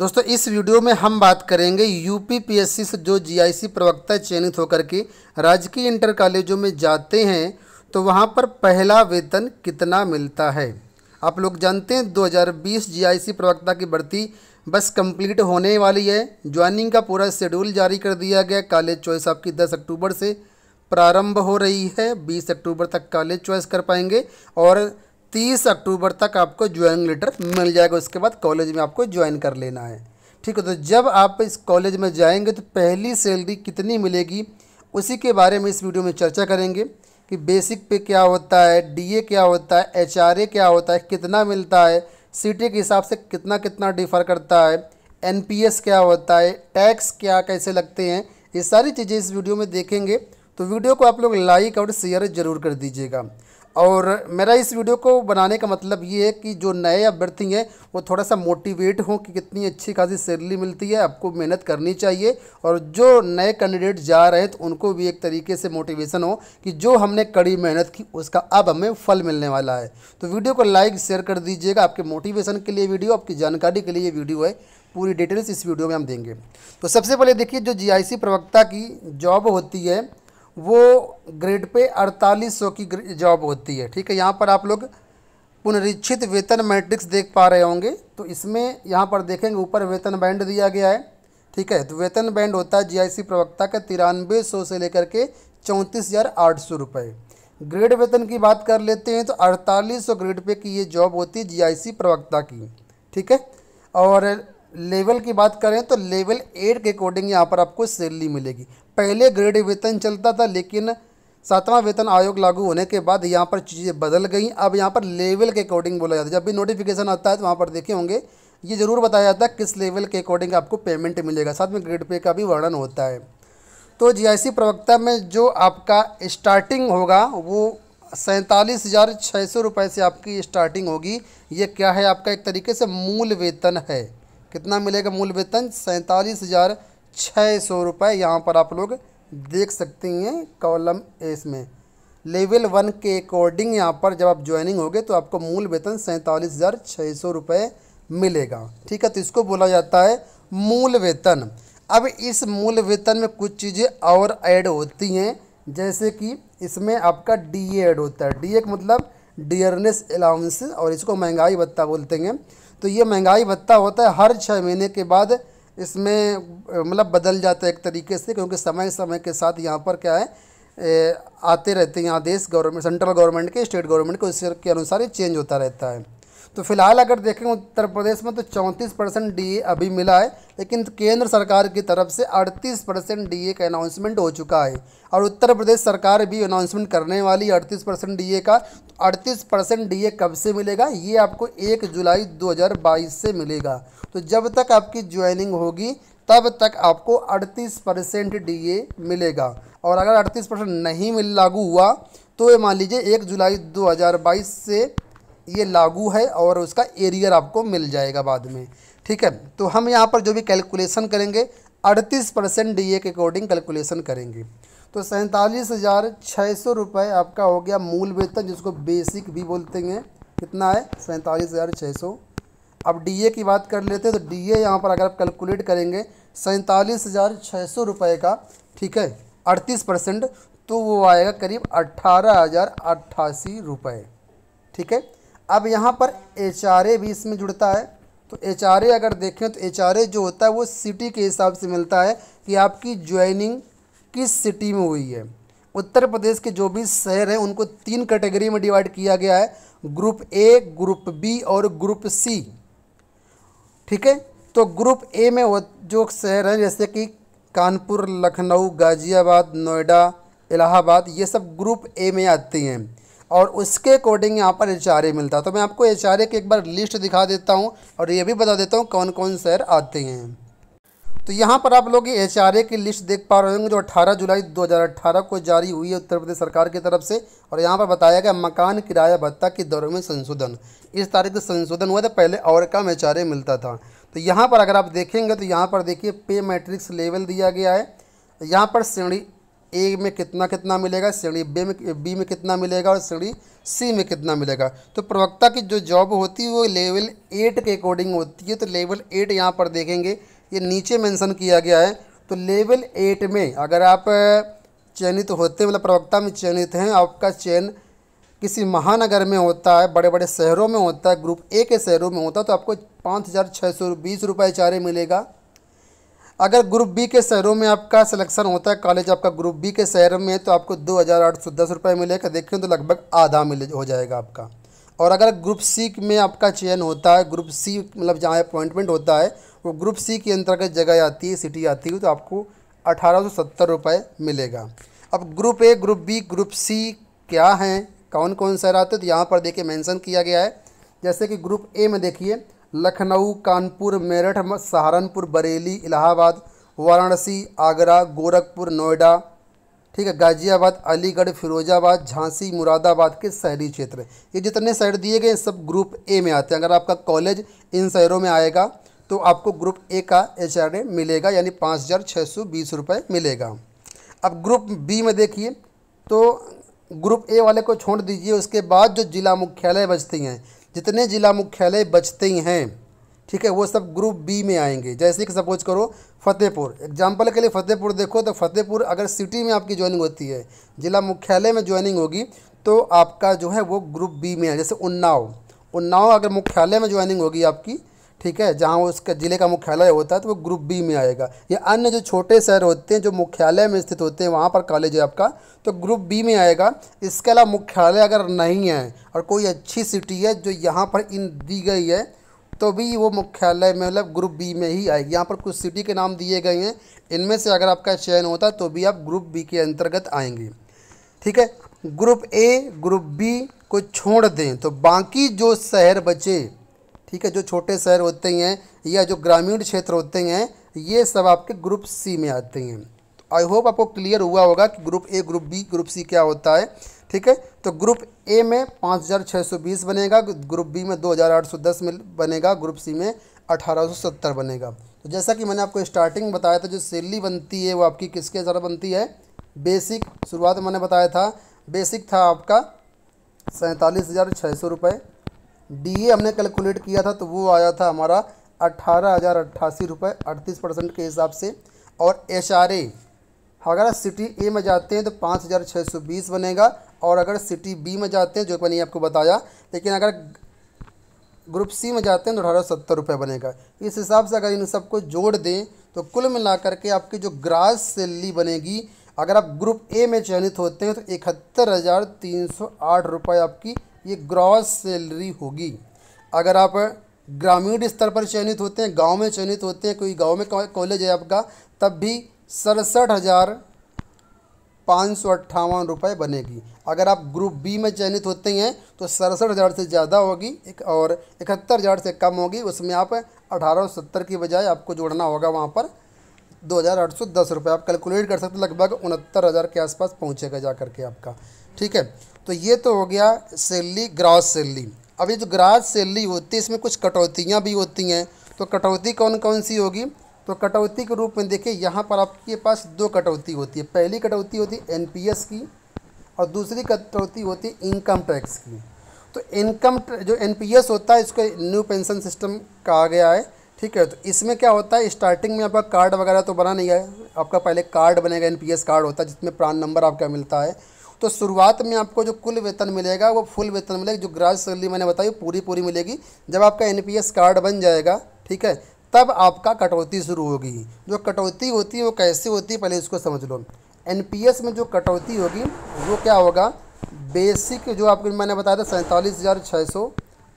दोस्तों इस वीडियो में हम बात करेंगे यूपीपीएससी से जो जीआईसी प्रवक्ता चयनित होकर के राजकीय इंटर कॉलेजों में जाते हैं तो वहाँ पर पहला वेतन कितना मिलता है आप लोग जानते हैं 2020 जीआईसी प्रवक्ता की भर्ती बस कंप्लीट होने वाली है ज्वाइनिंग का पूरा शेड्यूल जारी कर दिया गया कॉलेज चॉइस आपकी दस अक्टूबर से प्रारंभ हो रही है बीस अक्टूबर तक कॉलेज चॉइस कर पाएंगे और तीस अक्टूबर तक आपको ज्वाइनिंग लेटर मिल जाएगा उसके बाद कॉलेज में आपको ज्वाइन कर लेना है ठीक है तो जब आप इस कॉलेज में जाएंगे तो पहली सैलरी कितनी मिलेगी उसी के बारे में इस वीडियो में चर्चा करेंगे कि बेसिक पे क्या होता है डीए क्या होता है एचआरए क्या होता है कितना मिलता है सी के हिसाब से कितना कितना डिफ़र करता है एन क्या होता है टैक्स क्या कैसे लगते हैं ये सारी चीज़ें इस वीडियो में देखेंगे तो वीडियो को आप लोग लाइक और शेयर ज़रूर कर दीजिएगा और मेरा इस वीडियो को बनाने का मतलब ये है कि जो नए अभ्यर्थी हैं वो थोड़ा सा मोटिवेट हों कि कितनी अच्छी खासी सैलरी मिलती है आपको मेहनत करनी चाहिए और जो नए कैंडिडेट जा रहे हैं तो उनको भी एक तरीके से मोटिवेशन हो कि जो हमने कड़ी मेहनत की उसका अब हमें फल मिलने वाला है तो वीडियो को लाइक शेयर कर दीजिएगा आपके मोटिवेशन के लिए वीडियो आपकी जानकारी के लिए ये वीडियो है पूरी डिटेल्स इस वीडियो में हम देंगे तो सबसे पहले देखिए जो जी प्रवक्ता की जॉब होती है वो ग्रेड पे अड़तालीस सौ की जॉब होती है ठीक है यहाँ पर आप लोग पुनरीक्षित वेतन मैट्रिक्स देख पा रहे होंगे तो इसमें यहाँ पर देखेंगे ऊपर वेतन बैंड दिया गया है ठीक है तो वेतन बैंड होता है जीआईसी प्रवक्ता का तिरानवे सौ से लेकर के चौंतीस हज़ार आठ सौ रुपये ग्रेड वेतन की बात कर लेते हैं तो अड़तालीस सौ ग्रेड पे की ये जॉब होती है जीआईसी प्रवक्ता की ठीक है और लेवल की बात करें तो लेवल एट के अकॉर्डिंग यहाँ पर आपको सैलरी मिलेगी पहले ग्रेड वेतन चलता था लेकिन सातवां वेतन आयोग लागू होने के बाद यहाँ पर चीज़ें बदल गई अब यहाँ पर लेवल के अकॉर्डिंग बोला जाता है जब भी नोटिफिकेशन आता है तो वहाँ पर देखे होंगे ये ज़रूर बताया जाता है किस लेवल के अकॉर्डिंग आपको पेमेंट मिलेगा साथ में ग्रेड पे का भी वर्णन होता है तो जी प्रवक्ता में जो आपका स्टार्टिंग होगा वो सैंतालीस हज़ार छः सौ रुपये से आपकी स्टार्टिंग होगी ये क्या है आपका एक तरीके से मूल वेतन है कितना मिलेगा मूल वेतन सैंतालीस हज़ार छः सौ रुपये यहाँ पर आप लोग देख सकते हैं कॉलम एस में लेवल वन के अकॉर्डिंग यहाँ पर जब आप ज्वाइनिंग होगे तो आपको मूल वेतन सैंतालीस हज़ार छः सौ रुपये मिलेगा ठीक है तो इसको बोला जाता है मूल वेतन अब इस मूल वेतन में कुछ चीज़ें और ऐड होती हैं जैसे कि इसमें आपका डी ऐड होता है डी मतलब डियरनेस अलाउंस और इसको महंगाई भत्ता बोलते हैं तो ये महंगाई भत्ता होता है हर छः महीने के बाद इसमें मतलब बदल जाता है एक तरीके से क्योंकि समय समय के साथ यहाँ पर क्या है ए, आते रहते हैं आदेश गवर्नमेंट सेंट्रल गवर्नमेंट के स्टेट गवर्नमेंट के उसके अनुसार ये चेंज होता रहता है तो फिलहाल अगर देखें उत्तर प्रदेश में तो 34 परसेंट डी अभी मिला है लेकिन केंद्र सरकार की तरफ से 38 परसेंट डी का अनाउंसमेंट हो चुका है और उत्तर प्रदेश सरकार भी अनाउंसमेंट करने वाली 38 परसेंट डी का तो अड़तीस परसेंट डी कब से मिलेगा ये आपको एक जुलाई 2022 से मिलेगा तो जब तक आपकी ज्वाइनिंग होगी तब तक आपको 38 परसेंट डी मिलेगा और अगर 38 परसेंट नहीं मिल लागू हुआ तो ये मान लीजिए एक जुलाई 2022 से ये लागू है और उसका एरियर आपको मिल जाएगा बाद में ठीक है तो हम यहाँ पर जो भी कैलकुलेशन करेंगे अड़तीस परसेंट डी के अकॉर्डिंग कैलकुलेशन करेंगे तो सैंतालीस हज़ार छः सौ रुपये आपका हो गया मूल वेतन जिसको बेसिक भी बोलते हैं कितना है सैंतालीस हज़ार छः सौ अब डीए की बात कर लेते हैं तो डीए यहाँ पर अगर आप कैलकुलेट करेंगे सैंतालीस हज़ार छः सौ रुपये का ठीक है अड़तीस परसेंट तो वो आएगा करीब अट्ठारह हज़ार अट्ठासी रुपये ठीक है अब यहाँ पर एच भी इसमें जुड़ता है तो एच अगर देखें तो एच जो होता है वो सिटी के हिसाब से मिलता है कि आपकी ज्वाइनिंग किस सिटी में हुई है उत्तर प्रदेश के जो भी शहर हैं उनको तीन कैटेगरी में डिवाइड किया गया है ग्रुप ए ग्रुप बी और ग्रुप सी ठीक है तो ग्रुप ए में वो जो शहर हैं जैसे कि कानपुर लखनऊ गाज़ियाबाद नोएडा इलाहाबाद ये सब ग्रुप ए में आते हैं और उसके अकॉर्डिंग यहाँ पर एच मिलता है तो मैं आपको एच की एक बार लिस्ट दिखा देता हूँ और ये भी बता देता हूँ कौन कौन शहर आते हैं तो यहाँ पर आप लोग एच की लिस्ट देख पा रहे होंगे जो 18 जुलाई 2018 को जारी हुई है उत्तर प्रदेश सरकार की तरफ से और यहाँ पर बताया गया मकान किराया भत्ता की दरों में संशोधन इस तारीख से संशोधन हुआ था पहले और कम एच मिलता था तो यहाँ पर अगर आप देखेंगे तो यहाँ पर देखिए पे मैट्रिक्स लेवल दिया गया है यहाँ पर श्रेणी ए में कितना कितना मिलेगा श्रेणी बी में बी में कितना मिलेगा और श्रेणी सी में कितना मिलेगा तो प्रवक्ता की जो जॉब होती है वो लेवल एट के अकॉर्डिंग होती है तो लेवल एट यहाँ पर देखेंगे ये नीचे मेंशन किया गया है तो लेवल एट में अगर आप चयनित होते मतलब प्रवक्ता में चयनित हैं आपका चयन किसी महानगर में होता है बड़े बड़े शहरों में होता है ग्रुप ए के शहरों में होता है तो आपको पाँच हज़ार छः सौ बीस रुपये चारे मिलेगा अगर ग्रुप बी के शहरों में आपका सिलेक्शन होता है कॉलेज आपका ग्रुप बी के शहर में है तो आपको दो हज़ार आठ सौ दस रुपये मिलेगा देखें तो लगभग आधा मिले हो जाएगा आपका और अगर ग्रुप सी में आपका चयन होता है ग्रुप सी मतलब जहाँ अपॉइंटमेंट होता है वो ग्रुप सी के अंतर्गत जगह आती है सिटी आती है तो आपको अठारह सौ सत्तर रुपये मिलेगा अब group A group B group C क्या हैं कौन कौन शहर आते हैं तो यहाँ पर देखिए मेंशन किया गया है जैसे कि ग्रुप ए में देखिए लखनऊ कानपुर मेरठ सहारनपुर बरेली इलाहाबाद वाराणसी आगरा गोरखपुर नोएडा ठीक है गाज़ियाबाद अलीगढ़ फिरोजाबाद झांसी मुरादाबाद के शहरी क्षेत्र ये जितने शहर दिए गए सब ग्रुप ए में आते हैं अगर आपका कॉलेज इन शहरों में आएगा तो आपको ग्रुप ए का एच आर मिलेगा यानी पाँच हज़ार छः सौ बीस रुपये मिलेगा अब ग्रुप बी में देखिए तो ग्रुप ए वाले को छोड़ दीजिए उसके बाद जो जिला मुख्यालय बचती हैं जितने ज़िला मुख्यालय बचते ही हैं ठीक है वो सब ग्रुप बी में आएंगे जैसे कि सपोज करो फतेहपुर एग्जाम्पल के लिए फतेहपुर देखो तो फतेहपुर अगर सिटी में आपकी ज्वाइनिंग होती है ज़िला मुख्यालय में ज्वाइनिंग होगी तो आपका जो है वो ग्रुप बी में है जैसे उन्नाव उन्नाव अगर मुख्यालय में ज्वाइनिंग होगी आपकी ठीक है जहाँ उसका ज़िले का मुख्यालय होता है तो वो ग्रुप बी में आएगा या अन्य जो छोटे शहर होते हैं जो मुख्यालय में स्थित होते हैं वहाँ पर कॉलेज है आपका तो ग्रुप बी में आएगा इसके अलावा मुख्यालय अगर नहीं है और कोई अच्छी सिटी है जो यहाँ पर इन दी गई है तो भी वो मुख्यालय में मतलब ग्रुप बी में ही आएगी यहाँ पर कुछ सिटी के नाम दिए गए हैं इनमें से अगर आपका चयन होता तो भी आप ग्रुप बी के अंतर्गत आएंगे ठीक है ग्रुप ए ग्रुप बी को छोड़ दें तो बाकी जो शहर बचे ठीक है जो छोटे शहर होते हैं या जो ग्रामीण क्षेत्र होते हैं ये सब आपके ग्रुप सी में आते हैं आई होप आपको क्लियर हुआ होगा कि group A group B group C क्या होता है ठीक है तो ग्रुप ए में 5620 बनेगा ग्रुप बी में 2810 में बनेगा ग्रुप सी में 1870 बनेगा तो जैसा कि मैंने आपको स्टार्टिंग बताया था जो सैलरी बनती है वो आपकी किसके द्वारा बनती है बेसिक शुरुआत मैंने बताया था बेसिक था आपका सैंतालीस हज़ार छः सौ रुपये डी हमने कैलकुलेट किया था तो वो आया था हमारा अट्ठारह हज़ार अट्ठासी रुपये अड़तीस परसेंट के हिसाब से और एच आर ए अगर सिटी ए में जाते हैं तो पाँच हज़ार छः सौ बीस बनेगा और अगर सिटी बी में जाते हैं जो मैंने आपको बताया लेकिन अगर ग्रुप सी में जाते हैं तो अठारह सत्तर रुपये बनेगा इस हिसाब से अगर इन सबको जोड़ दें तो कुल मिलाकर के आपकी जो ग्रास सैलरी बनेगी अगर आप ग्रुप ए में चयनित होते हैं तो इकहत्तर हज़ार तीन सौ आठ रुपये आपकी ये ग्रॉस सैलरी होगी अगर आप ग्रामीण स्तर पर चयनित होते हैं गांव में चयनित होते हैं कोई गांव में कॉलेज है आपका तब भी सड़सठ हज़ार पाँच सौ अट्ठावन रुपये बनेगी अगर आप ग्रुप बी में चयनित होते हैं तो सड़सठ हज़ार से ज़्यादा होगी एक और इकहत्तर हज़ार से कम होगी उसमें आप अठारह सौ सत्तर की बजाय आपको जोड़ना होगा वहाँ पर दो हज़ार आठ सौ दस रुपये आप कैलकुलेट कर सकते लगभग उनहत्तर हज़ार के आसपास पहुँचेगा जा करके आपका ठीक है तो ये तो हो गया सैलरी ग्रास सैलरी अब ये जो ग्रास सैलरी होती है इसमें कुछ कटौतियाँ भी होती हैं तो कटौती कौन कौन सी होगी तो कटौती के रूप में देखिए यहाँ पर आपके पास दो कटौती होती है पहली कटौती होती है एनपीएस की और दूसरी कटौती होती है इनकम टैक्स की तो इनकम जो एनपीएस होता है इसको न्यू पेंशन सिस्टम कहा गया है ठीक है तो इसमें क्या होता है स्टार्टिंग में आपका कार्ड वगैरह तो बना नहीं है आपका पहले कार्ड बनेगा एन कार्ड होता है जिसमें प्रान नंबर आपका मिलता है तो शुरुआत में आपको जो कुल वेतन मिलेगा वो फुल वेतन मिलेगा जो ग्रास सैलरी मैंने बताई पूरी पूरी मिलेगी जब आपका एन कार्ड बन जाएगा ठीक है तब आपका कटौती शुरू होगी जो कटौती होती है वो कैसे होती है पहले इसको समझ लो एन में जो कटौती होगी वो क्या होगा बेसिक जो आपको मैंने बताया था सैंतालीस हज़ार छः सौ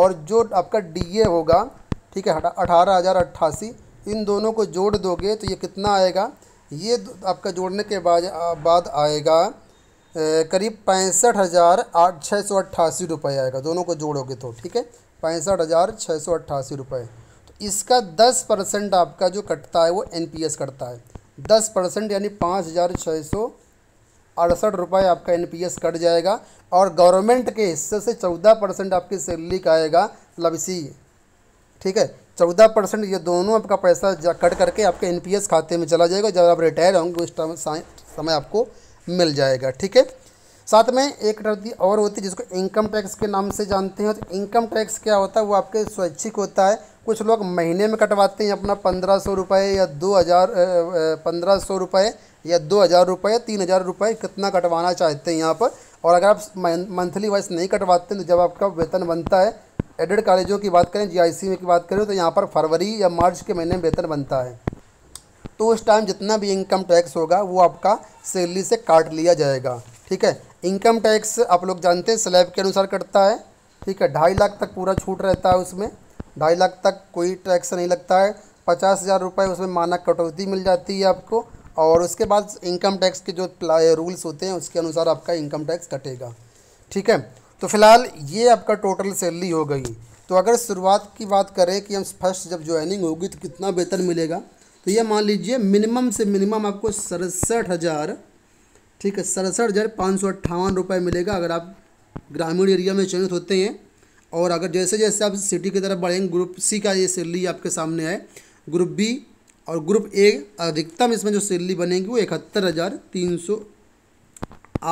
और जो आपका ए होगा ठीक है अठारह हज़ार अट्ठासी इन दोनों को जोड़ दोगे तो ये कितना आएगा ये आपका जोड़ने के बाद बाद आएगा करीब पैंसठ हज़ार आठ छः सौ अट्ठासी रुपये आएगा दोनों को जोड़ोगे तो ठीक है पैंसठ हज़ार छः सौ अट्ठासी रुपये तो इसका दस परसेंट आपका जो कटता है वो एन पी एस कटता है दस परसेंट यानी पाँच हज़ार छः सौ अड़सठ रुपये आपका एन पी एस कट जाएगा और गवर्नमेंट के हिस्से से चौदह परसेंट आपकी सैलरी का आएगा मतलब इसी ठीक है चौदह परसेंट ये दोनों आपका पैसा कट करके आपके एन खाते में चला जाएगा जब आप रिटायर होंगे उस समय आपको मिल जाएगा ठीक है साथ में एक कटौती और होती है जिसको इनकम टैक्स के नाम से जानते हैं तो इनकम टैक्स क्या होता है वो आपके स्वैच्छिक होता है कुछ लोग महीने में कटवाते हैं अपना पंद्रह सौ रुपये या दो हज़ार पंद्रह सौ रुपये या दो हज़ार रुपये तीन हज़ार रुपये कितना कटवाना चाहते हैं यहाँ पर और अगर आप मंथली वाइज नहीं कटवाते हैं तो जब आपका वेतन बनता है एडेड कॉलेजों की बात करें जी में e की बात करें तो यहाँ पर फरवरी या मार्च के महीने में वेतन बनता है तो उस टाइम जितना भी इनकम टैक्स होगा वो आपका सैलरी से काट लिया जाएगा ठीक है इनकम टैक्स आप लोग जानते हैं स्लैब के अनुसार कटता है ठीक है ढाई लाख तक पूरा छूट रहता है उसमें ढाई लाख तक कोई टैक्स नहीं लगता है पचास हज़ार रुपये उसमें मानक कटौती मिल जाती है आपको और उसके बाद इनकम टैक्स के जो रूल्स होते हैं उसके अनुसार आपका इनकम टैक्स कटेगा ठीक है तो फिलहाल ये आपका टोटल सैलरी हो गई तो अगर शुरुआत की बात करें कि हम फर्स्ट जब ज्वाइनिंग होगी तो कितना वेतन मिलेगा तो ये मान लीजिए मिनिमम से मिनिमम आपको सड़सठ हज़ार ठीक है सड़सठ हज़ार पाँच सौ अट्ठावन रुपये मिलेगा अगर आप ग्रामीण एरिया में चयनित होते हैं और अगर जैसे जैसे आप सिटी की तरफ बढ़ेंगे ग्रुप सी का ये सैलरी आपके सामने है ग्रुप बी और ग्रुप ए अधिकतम इसमें जो सैलरी बनेगी वो इकहत्तर हज़ार तीन सौ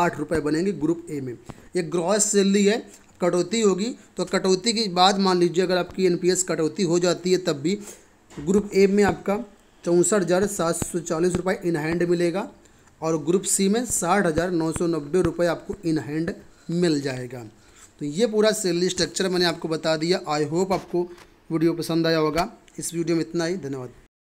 आठ रुपये बनेंगे ग्रुप ए में ये ग्रॉस सैलरी है कटौती होगी तो कटौती के बाद मान लीजिए अगर आपकी एनपीएस कटौती हो जाती है तब भी ग्रुप ए में आपका चौंसठ हज़ार सात सौ चालीस रुपये इन हैंड मिलेगा और ग्रुप सी में साठ हज़ार नौ सौ नब्बे रुपये आपको इन हैंड मिल जाएगा तो ये पूरा सैलरी स्ट्रक्चर मैंने आपको बता दिया आई होप आपको वीडियो पसंद आया होगा इस वीडियो में इतना ही धन्यवाद